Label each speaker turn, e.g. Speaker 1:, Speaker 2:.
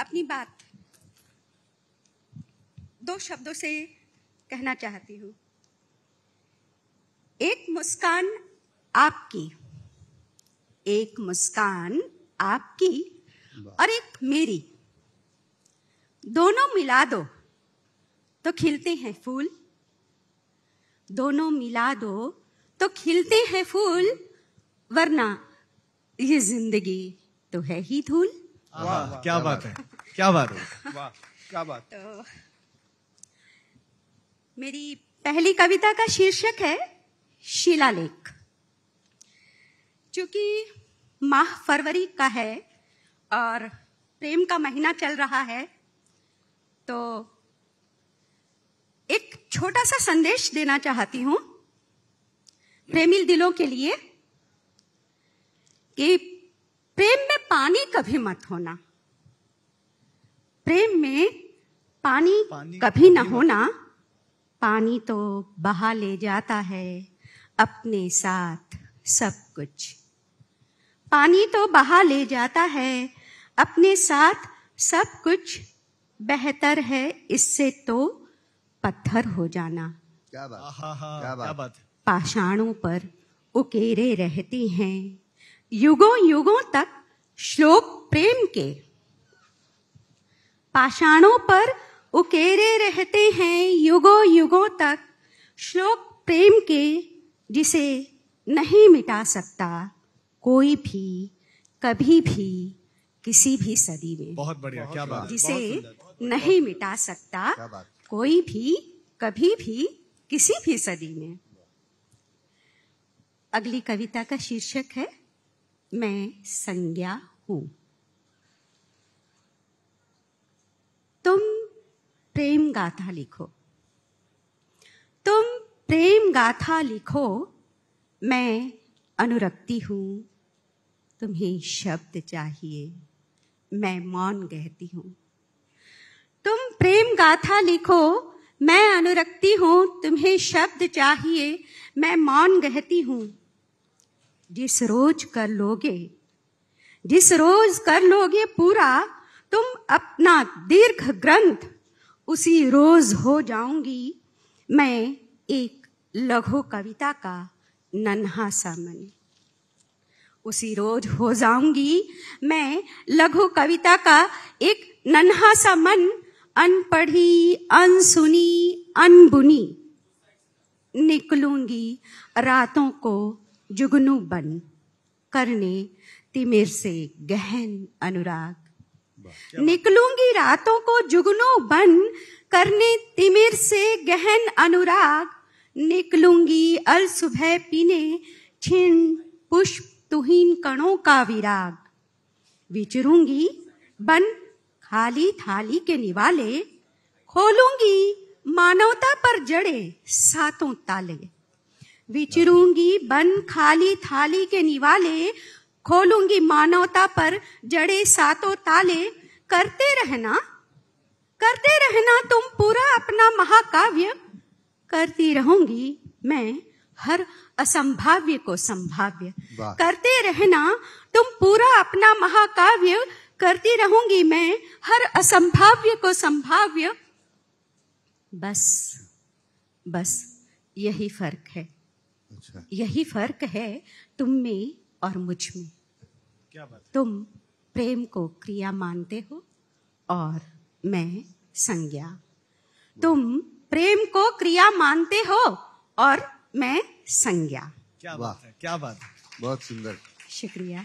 Speaker 1: अपनी बात दो शब्दों से कहना चाहती हूं एक मुस्कान आपकी एक मुस्कान आपकी और एक मेरी दोनों मिला दो तो खिलते हैं फूल दोनों मिला दो तो खिलते हैं फूल वरना ये जिंदगी तो है ही धूल वाह क्या बात है क्या बात है क्या बात मेरी पहली कविता का शीर्षक है शिलालेख चूंकि माह फरवरी का है और प्रेम का महीना चल रहा है तो एक छोटा सा संदेश देना चाहती हूं प्रेमी दिलों के लिए कि प्रेम में पानी कभी मत होना प्रेम में पानी, पानी कभी न होना पानी तो बहा ले जाता है अपने साथ सब कुछ पानी तो बहा ले जाता है अपने साथ सब कुछ बेहतर है इससे तो पत्थर हो जाना क्या बात क्या बात पाषाणों पर उकेरे रहती हैं युगों युगों तक श्लोक प्रेम के पाषाणों पर उकेरे रहते हैं युगों युगों तक श्लोक प्रेम के जिसे नहीं मिटा सकता कोई भी कभी भी किसी भी सदी में बहुत बढ़िया क्या बात जिसे नहीं मिटा सकता कोई भी कभी भी किसी भी सदी में अगली कविता का शीर्षक है मैं संज्ञा हूं तुम प्रेम गाथा लिखो तुम प्रेम गाथा लिखो मैं अनुरक्ति हूं तुम्हें शब्द चाहिए मैं मौन कहती हूं तुम प्रेम गाथा लिखो मैं अनुरक्ति हूं तुम्हें शब्द चाहिए मैं मौन कहती हूं जिस रोज कर लोगे जिस रोज कर लोगे पूरा तुम अपना दीर्घ ग्रंथ उसी रोज हो जाऊंगी मैं एक लघु कविता का नन्हा सा मन उसी रोज हो जाऊंगी मैं लघु कविता का एक नन्हा सा मन अनपढ़ी अनसुनी अनबुनी निकलूंगी रातों को जुगनू बन करने तिमिर से गहन अनुराग निकलूंगी रातों को जुगनू बन करने तिमिर से गहन अनुराग निकलूंगी अल सुबह पीने छिन पुष्प तुहीन कणों का विराग विचरूंगी बन खाली थाली के निवाले खोलूंगी मानवता पर जड़े सातों ताले विचरूंगी बन खाली थाली के निवाले खोलूंगी मानवता पर जड़े सातों ताले करते रहना करते रहना तुम पूरा अपना महाकाव्य करती रहूंगी मैं हर असंभाव्य को संभाव्य करते रहना तुम पूरा अपना महाकाव्य करती रहूंगी मैं हर असंभाव्य को संभाव्य बस बस यही फर्क है अच्छा। यही फर्क है तुम में और मुझ में क्या बात है? तुम प्रेम को क्रिया मानते हो और मैं संज्ञा तुम प्रेम को क्रिया मानते हो और मैं संज्ञा क्या बात है क्या बात है बहुत सुंदर शुक्रिया